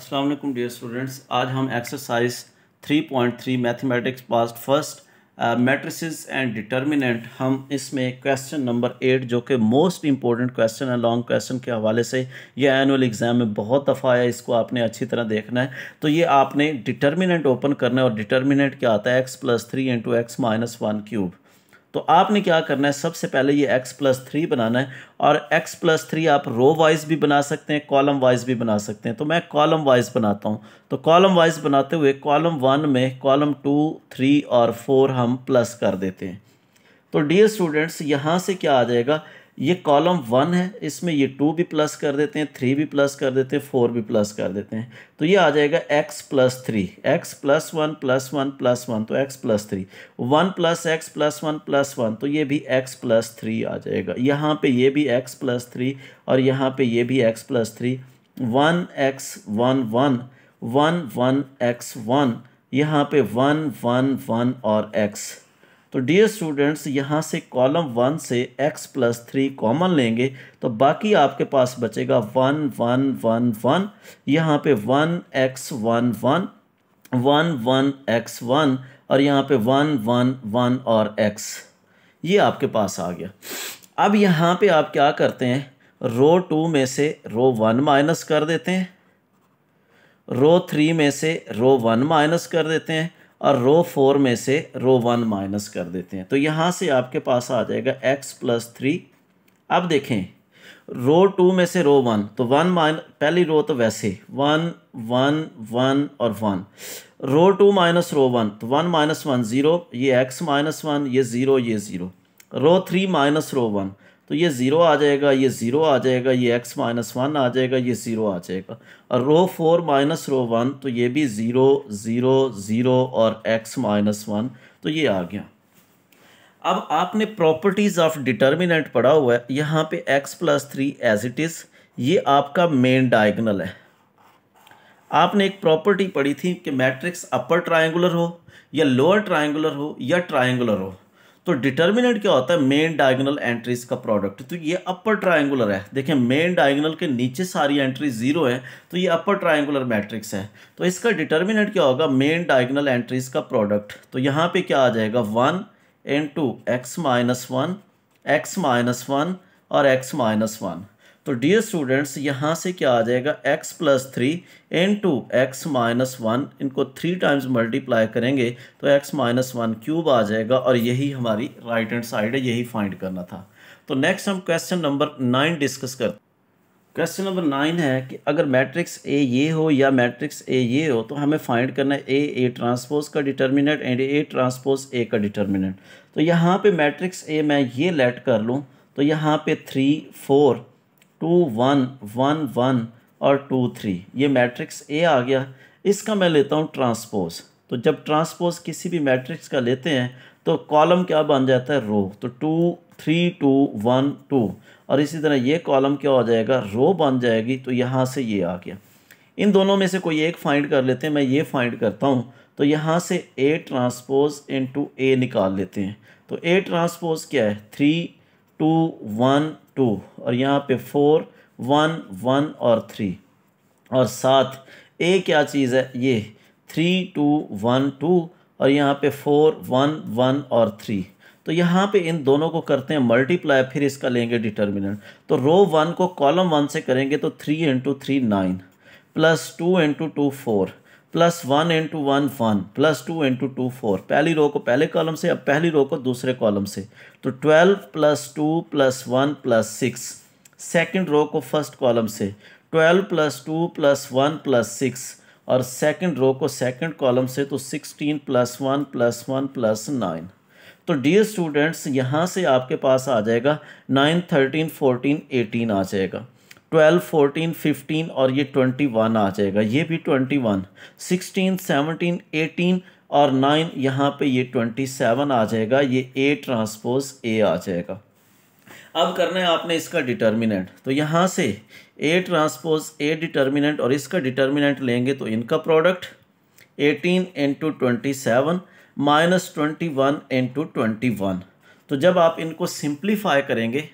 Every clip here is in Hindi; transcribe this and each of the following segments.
अस्सलाम वालेकुम डियर स्टूडेंट्स आज हम exercise 3.3 mathematics past first matrices and determinant हम इसमें क्वेश्चन नंबर एट जो कि मोस्ट इंपॉर्टेंट क्वेश्चन है लॉन्ग क्वेश्चन के हवाले से ये एनुअल एग्ज़ाम में बहुत दफ़ा आया इसको आपने अच्छी तरह देखना है तो ये आपने डिटर्मिनेंट ओपन करना है और डिटर्मिनेंट क्या आता है x plus three into x minus one cube तो आपने क्या करना है सबसे पहले ये x प्लस थ्री बनाना है और x प्लस थ्री आप रो वाइज भी बना सकते हैं कॉलम वाइज भी बना सकते हैं तो मैं कॉलम वाइज बनाता हूँ तो कॉलम वाइज बनाते हुए कॉलम वन में कॉलम टू थ्री और फोर हम प्लस कर देते हैं तो डियर स्टूडेंट्स यहाँ से क्या आ जाएगा ये कॉलम वन है इसमें ये टू भी प्लस कर देते हैं थ्री भी प्लस कर देते हैं फोर भी प्लस कर देते हैं तो ये आ जाएगा x plus three x plus one plus one plus one तो x plus three one plus x plus one plus one तो ये भी एक्स प्लस थ्री आ जाएगा यहाँ पे ये भी एक्स प्लस थ्री और यहाँ पे ये भी x plus three one x one one one one x one यहाँ पे वन वन वन और एक्स तो डियर स्टूडेंट्स यहाँ से कॉलम वन से एक्स प्लस थ्री कॉमन लेंगे तो बाकी आपके पास बचेगा वन वन वन वन यहाँ पे one x one one one one x one और यहाँ पे वन वन वन और एक्स ये आपके पास आ गया अब यहाँ पे आप क्या करते हैं रो टू में से रो वन माइनस कर देते हैं रो थ्री में से रो वन माइनस कर देते हैं और रो फोर में से रो वन माइनस कर देते हैं तो यहाँ से आपके पास आ जाएगा एक्स प्लस थ्री अब देखें रो टू में से रो वन तो वन माइन पहली रो तो वैसे वन वन वन और one row two minus row one तो वन माइनस वन ज़ीरो ये एक्स माइनस वन ये ज़ीरो ये zero row three minus row one तो ये ज़ीरो आ जाएगा ये ज़ीरो आ जाएगा ये एक्स माइनस वन आ जाएगा ये ज़ीरो आ जाएगा और row four minus row one तो ये भी ज़ीरो ज़ीरो ज़ीरो और एक्स माइनस वन तो ये आ गया अब आपने प्रॉपर्टीज़ ऑफ डिटर्मिनेंट पढ़ा हुआ है यहाँ पे x plus three as it is ये आपका मेन डायगनल है आपने एक प्रॉपर्टी पढ़ी थी कि मैट्रिक्स अपर ट्राइंगुलर हो या लोअर ट्राइंगुलर हो या ट्राइंगुलर हो तो डिटर्मिनेंट क्या होता है मेन डायगोनल एंट्रीज का प्रोडक्ट तो ये अपर ट्रायंगुलर है देखें मेन डायगोनल के नीचे सारी एंट्री जीरो है तो ये अपर ट्रायंगुलर मैट्रिक्स है तो इसका डिटर्मिनेंट क्या होगा मेन डायगोनल एंट्रीज का प्रोडक्ट तो यहाँ पे क्या आ जाएगा one in two x minus one x minus one और एक्स माइनस वन तो डियर स्टूडेंट्स यहाँ से क्या आ जाएगा x plus three in two x minus one इनको थ्री टाइम्स मल्टीप्लाई करेंगे तो x माइनस वन क्यूब आ जाएगा और यही हमारी राइट हैंड साइड है यही फाइंड करना था तो नेक्स्ट हम क्वेश्चन नंबर नाइन डिस्कस करते क्वेश्चन नंबर नाइन है कि अगर मैट्रिक्स ए ये हो या मैट्रिक्स ए ये हो तो हमें फाइंड करना है ए ए ट्रांसपोज का determinant and A transpose A का डिटर्मिनेंट तो यहाँ पे मैट्रिक्स ए मैं ये लेट कर लूँ तो यहाँ पे three four two one one one और टू थ्री ये मैट्रिक्स ए आ गया इसका मैं लेता हूँ ट्रांसपोज तो जब ट्रांसपोज किसी भी मैट्रिक्स का लेते हैं तो कॉलम क्या बन जाता है रो तो two three two one two और इसी तरह ये कॉलम क्या हो जाएगा रो बन जाएगी तो यहाँ से ये आ गया इन दोनों में से कोई एक फाइंड कर लेते हैं मैं ये फाइंड करता हूँ तो यहाँ से ए ट्रांसपोज इन टू ए निकाल लेते हैं तो ए ट्रांसपोज क्या है थ्री टू वन टू और यहाँ पे फोर वन वन और थ्री और सात ए क्या चीज़ है ये थ्री टू वन टू और यहाँ पे फोर वन वन और थ्री तो यहाँ पे इन दोनों को करते हैं मल्टीप्लाई फिर इसका लेंगे डिटर्मिनेंट तो रो वन को कॉलम वन से करेंगे तो three into three nine plus two into two four plus one into one one plus two into two four पहली रो को पहले कॉलम से अब पहली रो को दूसरे कॉलम से तो twelve plus two plus one plus six second row को फर्स्ट कॉलम से twelve plus two plus one plus six और सेकेंड रो को सेकेंड कॉलम से तो sixteen plus one plus one plus nine तो डियर स्टूडेंट्स यहाँ से आपके पास आ जाएगा नाइन थर्टीन फोर्टीन एटीन आ जाएगा ट्वेल्व फोर्टीन फिफ्टीन और ये ट्वेंटी वन आ जाएगा ये भी twenty one sixteen seventeen eighteen और नाइन यहाँ पे ये ट्वेंटी सेवन आ जाएगा ये ए ट्रांसपोज ए आ जाएगा अब करना है आपने इसका डिटर्मिनेंट तो यहाँ से ए ट्रांसपोज ए डिटर्मिनेंट और इसका डिटर्मिनेंट लेंगे तो इनका product eighteen into twenty seven minus twenty one into twenty one तो जब आप इनको सिंप्लीफाई करेंगे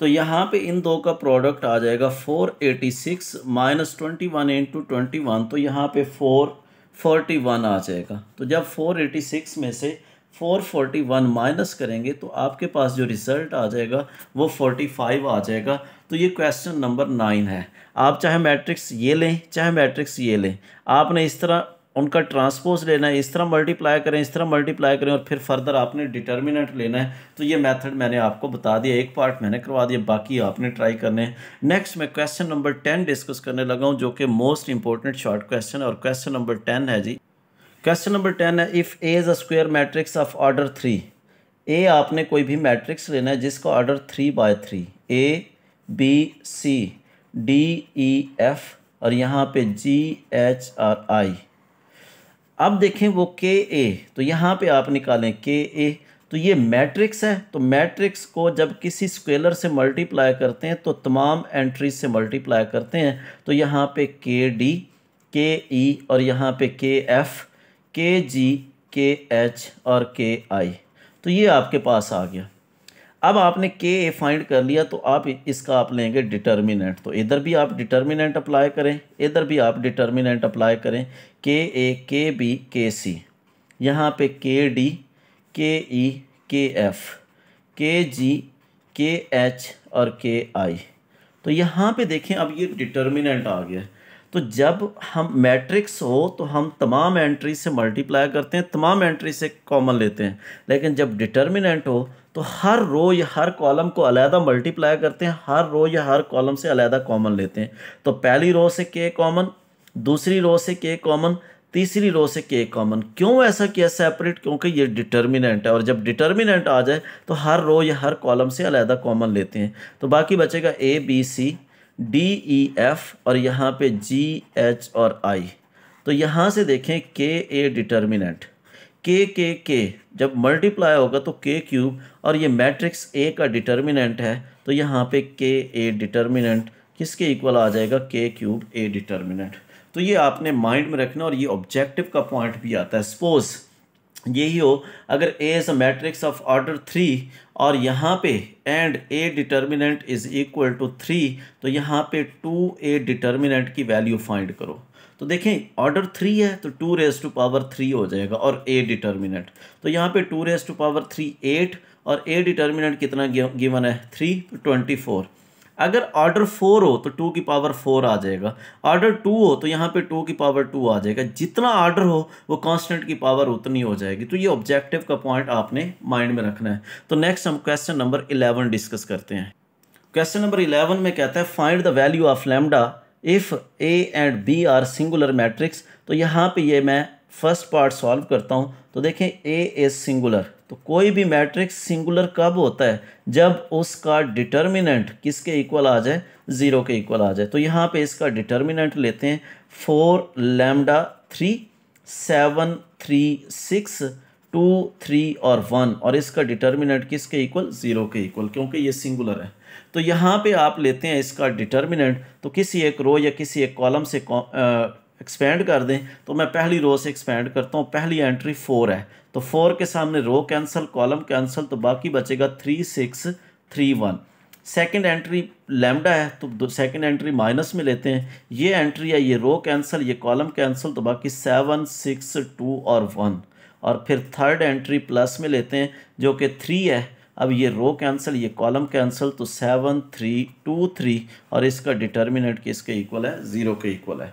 तो यहाँ पे इन दो का प्रोडक्ट आ जाएगा four eighty six minus twenty one into twenty one तो यहाँ पे फोर फोर्टी वन आ जाएगा तो जब फोर एटी सिक्स में से फोर फोर्टी वन माइनस करेंगे तो आपके पास जो रिज़ल्ट आ जाएगा वो फोर्टी फाइव आ जाएगा तो ये क्वेश्चन नंबर नाइन है आप चाहे मैट्रिक्स ये लें चाहे मैट्रिक्स ये लें आपने इस तरह उनका ट्रांसपोज लेना है इस तरह मल्टीप्लाई करें इस तरह मल्टीप्लाई करें और फिर फर्दर आपने डिटर्मिनेंट लेना है तो ये मेथड मैंने आपको बता दिया एक पार्ट मैंने करवा दिया बाकी आपने ट्राई करने हैं नेक्स्ट मैं क्वेश्चन नंबर टेन डिस्कस करने लगा हूँ जो कि मोस्ट इंपॉर्टेंट शॉर्ट क्वेश्चन और क्वेश्चन नंबर टेन है जी क्वेश्चन नंबर टेन है if A is a square matrix of order three A आपने कोई भी मैट्रिक्स लेना है जिसका order three by three A B C D E F और यहाँ पे जी एच आर आई अब देखें वो के ए तो यहाँ पे आप निकालें के ए तो ये मैट्रिक्स है तो मैट्रिक्स को जब किसी स्क्वेलर से मल्टीप्लाई करते हैं तो तमाम एंट्रीज से मल्टीप्लाई करते हैं तो यहाँ पे के डी के ई और यहाँ पे के एफ़ के जी के एच और के आई तो ये आपके पास आ गया अब आपने के ए फाइंड कर लिया तो आप इसका आप लेंगे डिटर्मिनेंट तो इधर भी आप डिटर्मिनेंट अप्लाई करें इधर भी आप डिटर्मिनेंट अप्लाई करें के ए के बी के सी यहाँ पे के डी के ई के एफ़ के जी के एच और के आई तो यहाँ पे देखें अब ये डिटर्मिनेंट आ गया तो जब हम मैट्रिक्स हो तो हम तमाम एंट्री से मल्टीप्लाई करते हैं तमाम एंट्री से कॉमन लेते हैं लेकिन जब डिटर्मिनेंट हो तो हर रो या हर कॉलम को अलहदा मल्टीप्लाई करते हैं हर रो या हर कॉलम से अलहदा कॉमन लेते हैं तो पहली रो से के कॉमन दूसरी रो से के कॉमन तीसरी रो से के कॉमन क्यों ऐसा किया सेपरेट क्योंकि ये डिटर्मिनेंट है और जब डिटर्मिनेंट आ जाए तो हर रो या हर कॉलम से अलहदा कॉमन लेते हैं तो बाकी बचेगा A B C D E F और यहाँ पे जी एच और आई तो यहाँ से देखें के ए डिटर्मिनेंट के के के जब मल्टीप्लाई होगा तो के क्यूब और ये मैट्रिक्स ए का डिटर्मिनेंट है तो यहाँ पे के ए डिटर्मिनेंट किसके इक्वल आ जाएगा के क्यूब ए डिटर्मिनेंट तो ये आपने माइंड में रखना और ये ऑब्जेक्टिव का पॉइंट भी आता है सपोज़ यही हो अगर A is a matrix of order three और यहाँ पे and A determinant is equal to three तो यहाँ पे टू ए डिटर्मिनेंट की वैल्यू फाइंड करो तो देखें ऑर्डर थ्री है तो two raise to power three हो जाएगा और ए डिटर्मिनेंट तो यहाँ पे two raise to power three eight और ए डिटर्मिनेंट कितना गिवन है थ्री तो ट्वेंटी फोर अगर ऑर्डर फोर हो तो टू की पावर फोर आ जाएगा ऑर्डर टू हो तो यहाँ पे टू की पावर टू आ जाएगा जितना ऑर्डर हो वो कांस्टेंट की पावर उतनी हो जाएगी तो ये ऑब्जेक्टिव का पॉइंट आपने माइंड में रखना है तो नेक्स्ट हम क्वेश्चन नंबर इलेवन डिस्कस करते हैं क्वेश्चन नंबर इलेवन में कहता है find the value of lambda if A and B are singular matrix तो यहाँ पे ये मैं फर्स्ट पार्ट सॉल्व करता हूँ तो देखें ए इज़ सिंगुलर तो कोई भी मैट्रिक्स सिंगुलर कब होता है जब उसका डिटर्मिनेंट किसके इक्वल आ जाए ज़ीरो के इक्वल आ जाए तो यहाँ पे इसका डिटर्मिनेंट लेते हैं four lambda three seven three six two three और वन और इसका डिटर्मिनेंट किसके इक्वल ज़ीरो के इक्वल क्योंकि ये सिंगुलर है तो यहाँ पे आप लेते हैं इसका डिटर्मिनेंट तो किसी एक रो या किसी एक कॉलम से एक्सपेंड कर दें तो मैं पहली रो से एक्सपेंड करता हूँ पहली एंट्री फोर है तो फोर के सामने रो कैंसल कॉलम कैंसल तो बाकी बचेगा three six three one second entry lambda है तो सेकेंड एंट्री माइनस में लेते हैं ये एंट्री है ये रो कैंसल ये कॉलम कैंसिल तो बाकी सेवन सिक्स टू और वन और फिर थर्ड एंट्री प्लस में लेते हैं जो कि थ्री है अब ये रो कैंसिल ये कॉलम कैंसिल तो सेवन थ्री टू थ्री और इसका डिटर्मिनेट किसके इक्वल है ज़ीरो के इक्वल है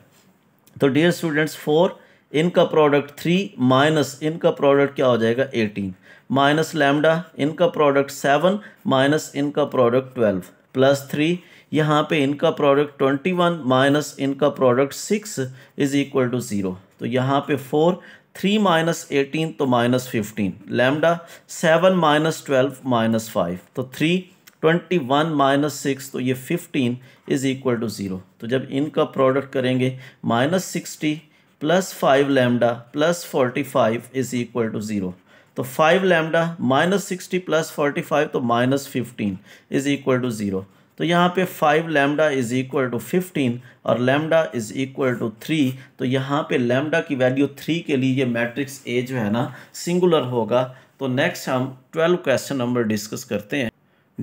तो डियर स्टूडेंट्स फोर इनका प्रोडक्ट थ्री माइनस इनका प्रोडक्ट क्या हो जाएगा एटीन माइनस लैमडा इनका प्रोडक्ट सेवन माइनस इनका प्रोडक्ट ट्वेल्व प्लस थ्री यहाँ पे इनका प्रोडक्ट ट्वेंटी वन माइनस इनका product six is equal to zero तो यहाँ पे फोर थ्री माइनस एटीन तो minus fifteen lambda seven minus twelve minus five तो three twenty one minus six तो ये fifteen is equal to zero तो जब इनका प्रोडक्ट करेंगे minus sixty plus five lambda plus forty five is equal to zero तो five lambda minus sixty plus forty five तो minus fifteen is equal to zero तो यहाँ पे five lambda is equal to fifteen और lambda is equal to three तो यहाँ पे लैमडा की वैल्यू थ्री के लिए ये मैट्रिक्स ए जो है ना सिंगुलर होगा तो नेक्स्ट हम ट्वेल्व क्वेश्चन नंबर डिस्कस करते हैं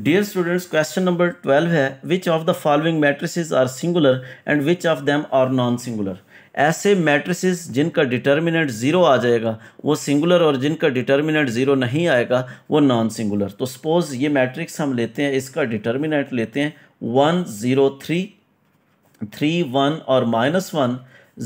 डियर स्टूडेंट्स क्वेश्चन नंबर 12 है which of the following matrix are singular and which of them are non singular ऐसे मैट्रिसेस जिनका डिटर्मिनेंट ज़ीरो आ जाएगा वो सिंगुलर और जिनका डिटर्मिनेंट ज़ीरो नहीं आएगा वो नॉन सिंगुलर तो सपोज़ ये मैट्रिक्स हम लेते हैं इसका डिटर्मिनेंट लेते हैं one zero three three one और माइनस वन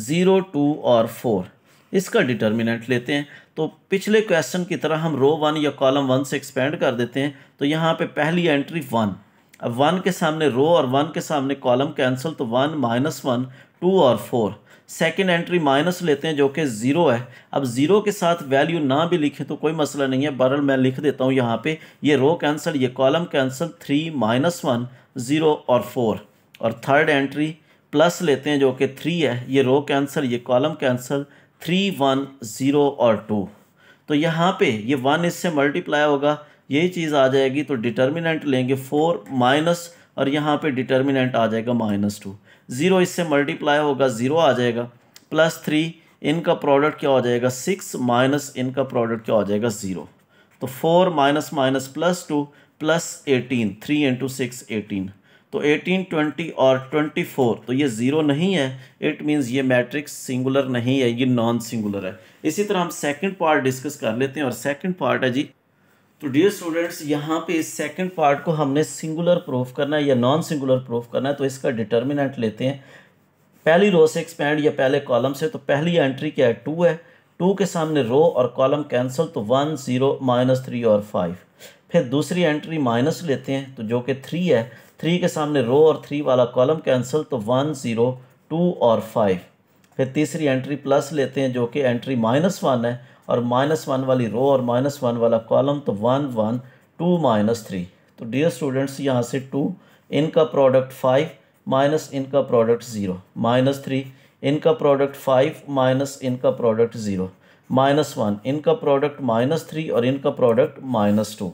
ज़ीरो टू और फोर इसका डिटर्मिनेंट लेते हैं तो पिछले क्वेश्चन की तरह हम रो वन या कॉलम वन से एक्सपेंड कर देते हैं तो यहाँ पर पहली एंट्री वन अब वन के सामने रो और वन के सामने कॉलम कैंसिल तो वन माइनस वन टू और फोर सेकेंड एंट्री माइनस लेते हैं जो कि ज़ीरो है अब ज़ीरो के साथ वैल्यू ना भी लिखें तो कोई मसला नहीं है बरल मैं लिख देता हूँ यहाँ पर ये रो कैंसल ये column cancel three minus one zero और फोर और थर्ड एंट्री प्लस लेते हैं जो कि थ्री है ये रो कैंसल ये column cancel three one zero और टू तो यहाँ पे ये वन इससे मल्टीप्लाई होगा यही चीज़ आ जाएगी तो डिटर्मिनेंट लेंगे फोर माइनस और यहाँ पे डिटर्मिनेंट आ जाएगा माइनस टू ज़ीरो इससे मल्टीप्लाई होगा ज़ीरो आ जाएगा प्लस थ्री इनका प्रोडक्ट क्या हो जाएगा सिक्स माइनस इनका प्रोडक्ट क्या हो जाएगा ज़ीरो तो four minus minus plus two plus eighteen three into six eighteen तो एटीन ट्वेंटी और ट्वेंटी फोर तो ये ज़ीरो नहीं है इट मीन्स ये मैट्रिक्स सिंगुलर नहीं है ये नॉन सिंगुलर है इसी तरह हम सेकंड पार्ट डिस्कस कर लेते हैं और सेकंड पार्ट है जी तो डियर स्टूडेंट्स यहाँ पे इस सेकंड पार्ट को हमने सिंगुलर प्रूफ करना है या नॉन सिंगुलर प्रूफ करना है तो इसका डिटर्मिनेंट लेते हैं पहली रो से एक्सपैंड या पहले कॉलम से तो पहली एंट्री क्या है टू है टू के सामने रो और कॉलम कैंसिल तो वन ज़ीरो माइनस थ्री और फाइव फिर दूसरी एंट्री माइनस लेते हैं तो जो कि थ्री है थ्री के सामने रो और थ्री वाला कॉलम कैंसिल तो वन ज़ीरो टू और फाइव फिर तीसरी एंट्री प्लस लेते हैं जो कि एंट्री माइनस वन है और माइनस वन वाली रो और माइनस वन वाला कॉलम तो one one two minus three तो डियर स्टूडेंट्स यहाँ से टू इनका प्रोडक्ट फाइव माइनस इनका प्रोडक्ट ज़ीरो माइनस थ्री इनका प्रोडक्ट फाइव माइनस इनका प्रोडक्ट ज़ीरो माइनस वन इनका प्रोडक्ट माइनस थ्री और इनका प्रोडक्ट माइनस टू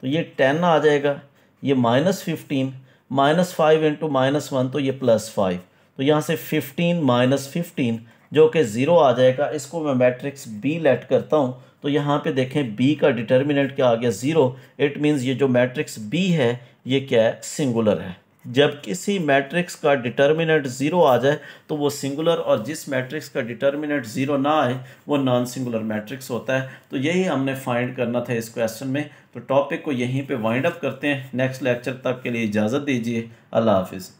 तो ये टेन आ जाएगा ये minus fifteen minus five into minus one तो ये प्लस फाइव तो यहाँ से फिफ्टीन माइनस फिफ्टीन जो कि ज़ीरो आ जाएगा इसको मैं मैट्रिक्स बी लेट करता हूँ तो यहाँ पे देखें बी का डिटर्मिनेंट क्या आ गया ज़ीरो इट मीन्स ये जो मैट्रिक्स बी है ये क्या है सिंगुलर है जब किसी मैट्रिक्स का डिटर्मिनेंट ज़ीरो आ जाए तो वो सिंगुलर और जिस मैट्रिक्स का डिटर्मिनेंट ज़ीरो ना आए वो नॉन सिंगुलर मैट्रिक्स होता है तो यही हमने फाइंड करना था इस क्वेश्चन में तो टॉपिक को यहीं पे वाइंड अप करते हैं नेक्स्ट लेक्चर तक के लिए इजाज़त दीजिए अल्लाह हाफिज़